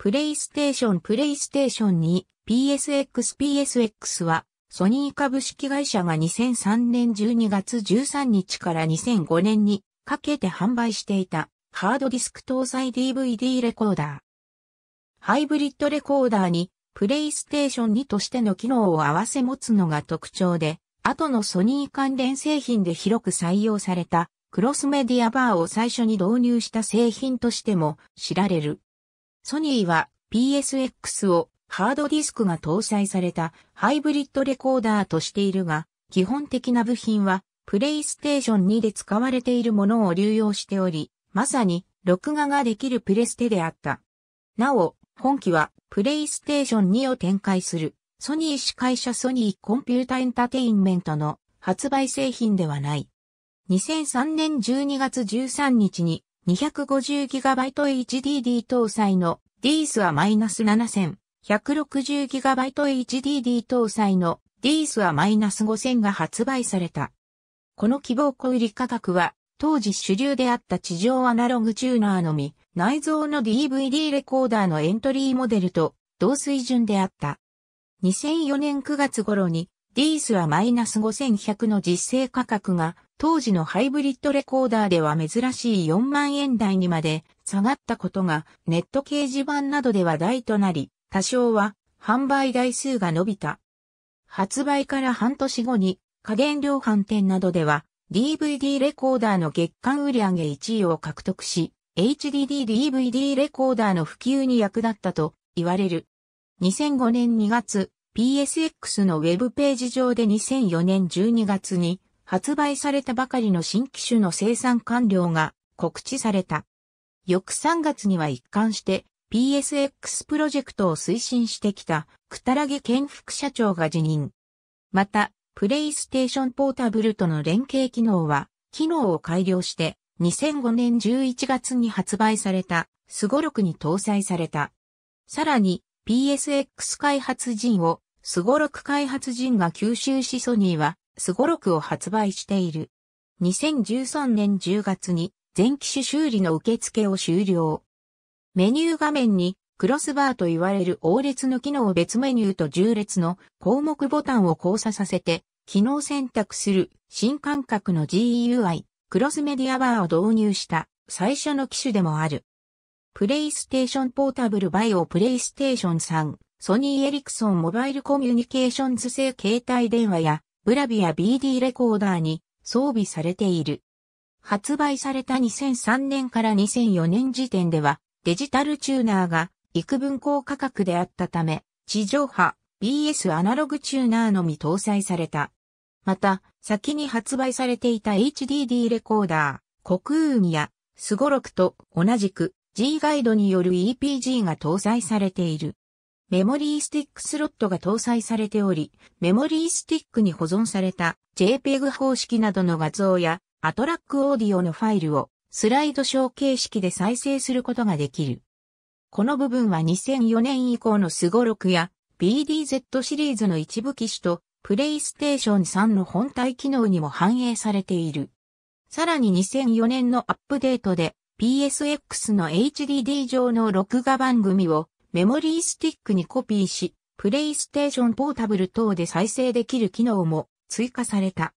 プレイステーションプレイステーションに PSX PSX はソニー株式会社が2003年12月13日から2005年にかけて販売していたハードディスク搭載 DVD レコーダー。ハイブリッドレコーダーにプレイステーション2としての機能を合わせ持つのが特徴で、後のソニー関連製品で広く採用されたクロスメディアバーを最初に導入した製品としても知られる。ソニーは PSX をハードディスクが搭載されたハイブリッドレコーダーとしているが、基本的な部品はプレイステーション2で使われているものを流用しており、まさに録画ができるプレステであった。なお、本機はプレイステーション2を展開するソニー司会社ソニーコンピュータエンタテインメントの発売製品ではない。2003年12月13日に 250GB HDD 搭載の DIS は -7000、160GB HDD 搭載の DIS は -5000 が発売された。この希望小売価格は当時主流であった地上アナログチューナーのみ、内蔵の DVD レコーダーのエントリーモデルと同水準であった。2004年9月頃にディースはマイナス5100の実勢価格が当時のハイブリッドレコーダーでは珍しい4万円台にまで下がったことがネット掲示板などで話題となり、多少は販売台数が伸びた。発売から半年後に加減量販店などでは DVD レコーダーの月間売上1位を獲得し、HDD-DVD レコーダーの普及に役立ったと言われる。2005年2月、PSX のウェブページ上で2004年12月に発売されたばかりの新機種の生産完了が告知された。翌3月には一貫して PSX プロジェクトを推進してきた、くたらげ健副社長が辞任。また、プレイステーションポータブルとの連携機能は、機能を改良して、2005年11月に発売された、スゴロクに搭載された。さらに、PSX 開発陣をスゴロク開発陣が吸収しソニーは、スゴロクを発売している。2013年10月に、全機種修理の受付を終了。メニュー画面に、クロスバーと言われる横列の機能を別メニューと重列の項目ボタンを交差させて、機能選択する新感覚の GUI、クロスメディアバーを導入した最初の機種でもある。プレイステーションポータブルバイオプレイステーション3。ソニーエリクソンモバイルコミュニケーションズ製携帯電話やブラビア BD レコーダーに装備されている。発売された2003年から2004年時点ではデジタルチューナーが幾分高価格であったため地上波 BS アナログチューナーのみ搭載された。また先に発売されていた HDD レコーダー、コクーンやスゴロクと同じく G ガイドによる EPG が搭載されている。メモリースティックスロットが搭載されており、メモリースティックに保存された JPEG 方式などの画像やアトラックオーディオのファイルをスライドショー形式で再生することができる。この部分は2004年以降のスゴロクや BDZ シリーズの一部機種とプレイステーション3の本体機能にも反映されている。さらに2004年のアップデートで PSX の HDD 上の録画番組をメモリースティックにコピーし、プレイステーションポータブル等で再生できる機能も追加された。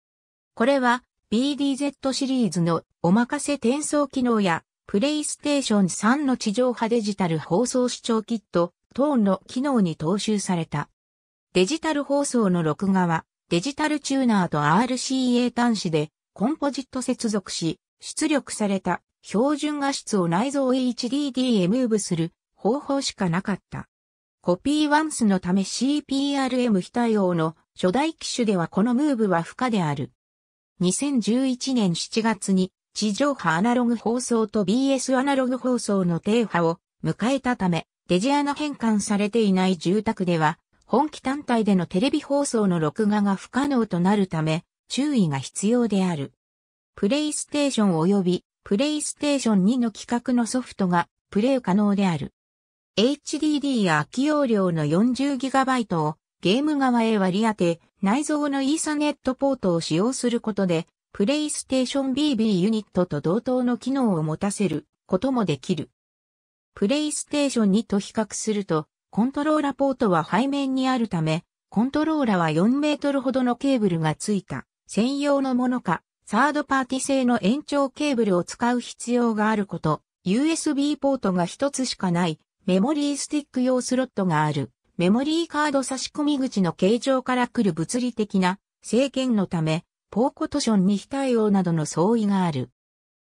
これは BDZ シリーズのおまかせ転送機能やプレイステーション3の地上波デジタル放送視聴キット等の機能に踏襲された。デジタル放送の録画はデジタルチューナーと RCA 端子でコンポジット接続し出力された標準画質を内蔵 HDD へムーブする方法しかなかった。コピーワンスのため CPRM 非対応の初代機種ではこのムーブは不可である。2011年7月に地上波アナログ放送と BS アナログ放送の低波を迎えたため、デジアナ変換されていない住宅では、本機単体でのテレビ放送の録画が不可能となるため、注意が必要である。プレイステーション及びプレイステーション2の規格のソフトがプレイ可能である。HDD や空き容量の 40GB をゲーム側へ割り当て、内蔵のイーサネットポートを使用することで、PlayStation BB ユニットと同等の機能を持たせることもできる。プレイステーション2と比較すると、コントローラポートは背面にあるため、コントローラは4メートルほどのケーブルがついた専用のものか、サードパーティ製の延長ケーブルを使う必要があること、USB ポートが1つしかないメモリースティック用スロットがある、メモリーカード差し込み口の形状から来る物理的な制限のため、ポーコトションに非対応などの相違がある。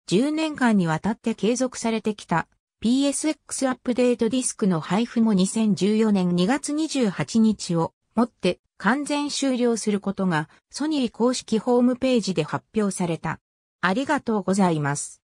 10年間にわたって継続されてきた PSX アップデートディスクの配布も2014年2月28日をもって完全終了することがソニー公式ホームページで発表された。ありがとうございます。